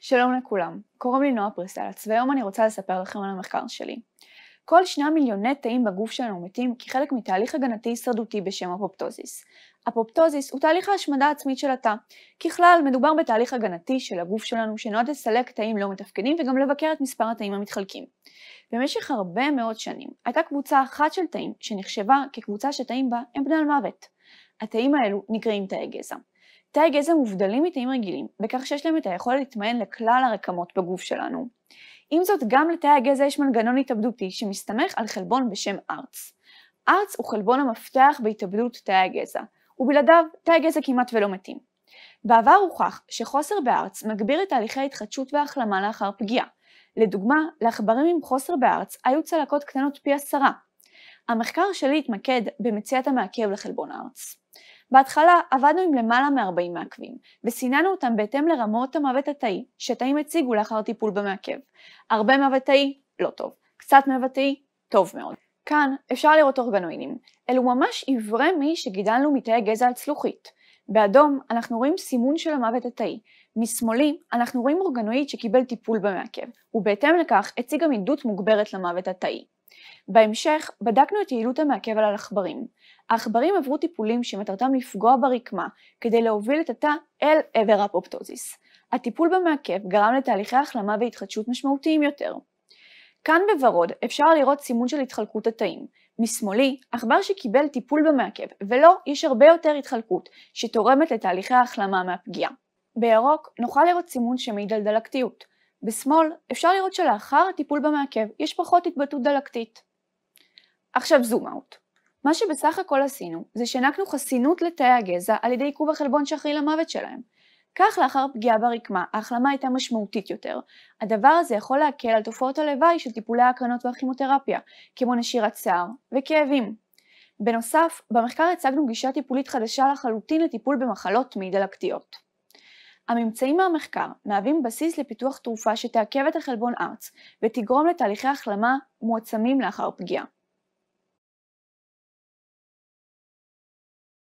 שלום לכולם, קוראים לי נועה פריסטלץ, והיום אני רוצה לספר לכם על המחקר שלי. כל שני מיליוני תאים בגוף שלנו מתים כחלק מתהליך הגנתי הישרדותי בשם אפופטוזיס. אפופטוזיס הוא תהליך ההשמדה העצמית של התא. ככלל, מדובר בתהליך הגנתי של הגוף שלנו שנועד לסלק תאים לא מתפקדים וגם לבקר את מספר התאים המתחלקים. במשך הרבה מאוד שנים הייתה קבוצה אחת של תאים שנחשבה כקבוצה שתאים בה הם בני על מוות. התאים האלו נקראים תאי גזע. תאי גזע מובדלים מתאים רגילים, בכך שיש להם את היכולת להתמיין לכלל הרקמות בגוף שלנו. עם זאת, גם לתאי הגזע יש מנגנון התאבדותי שמסתמך על חלבון בשם ארץ. ארץ הוא חלבון המפתח בהתאבדות תאי הגזע, ובלעדיו תאי הגזע כמעט ולא מתים. בעבר הוכח שחוסר בארץ מגביר את תהליכי ההתחדשות וההחלמה לאחר פגיעה. לדוגמה, לעכברים עם חוסר בארץ היו צלקות קטנות פי עשרה. המחקר שלי התמקד במציאת המעכב לחלבון הארץ. בהתחלה עבדנו עם למעלה מ-40 מעכבים, וסיננו אותם בהתאם לרמות המוות התאי שתאים הציגו לאחר טיפול במעכב. הרבה מוות תאי, לא טוב. קצת מוות תאי, טוב מאוד. כאן אפשר לראות אורגנואינים, אלו ממש עברי מי שגידלנו מתאי גזע על צלוחית. באדום אנחנו רואים סימון של המוות התאי, משמאלי אנחנו רואים אורגנואיד שקיבל טיפול במעכב, ובהתאם לכך הציג עמידות מוגברת למוות התאי. בהמשך בדקנו את יעילות המעכב על העכברים. העכברים עברו טיפולים שמטרתם לפגוע ברקמה כדי להוביל את התא אל עבר האפופטוזיס. הטיפול במעכב גרם לתהליכי החלמה והתחדשות משמעותיים יותר. כאן בוורוד אפשר לראות סימון של התחלקות התאים. משמאלי, עכבר שקיבל טיפול במעכב, ולא, יש הרבה יותר התחלקות, שתורמת לתהליכי ההחלמה מהפגיעה. בירוק נוכל לראות סימון שמעיד על דלקתיות. בשמאל אפשר לראות שלאחר הטיפול במעכב יש פחות התבטאות דלקתית. עכשיו זום אאוט. מה שבסך הכל עשינו זה שהענקנו חסינות לתאי הגזע על ידי עיכוב החלבון שאחראי למוות שלהם. כך לאחר פגיעה ברקמה ההחלמה הייתה משמעותית יותר. הדבר הזה יכול להקל על תופעות הלוואי של טיפולי ההקרנות והכימותרפיה, כמו נשירת שיער וכאבים. בנוסף, במחקר הצגנו גישה טיפולית חדשה לחלוטין לטיפול במחלות מי דלקתיות. הממצאים מהמחקר מהווים בסיס לפיתוח תרופה שתעכב את החלבון ארץ ותגרום לתהליכי החלמה מועצמים לאחר פגיעה.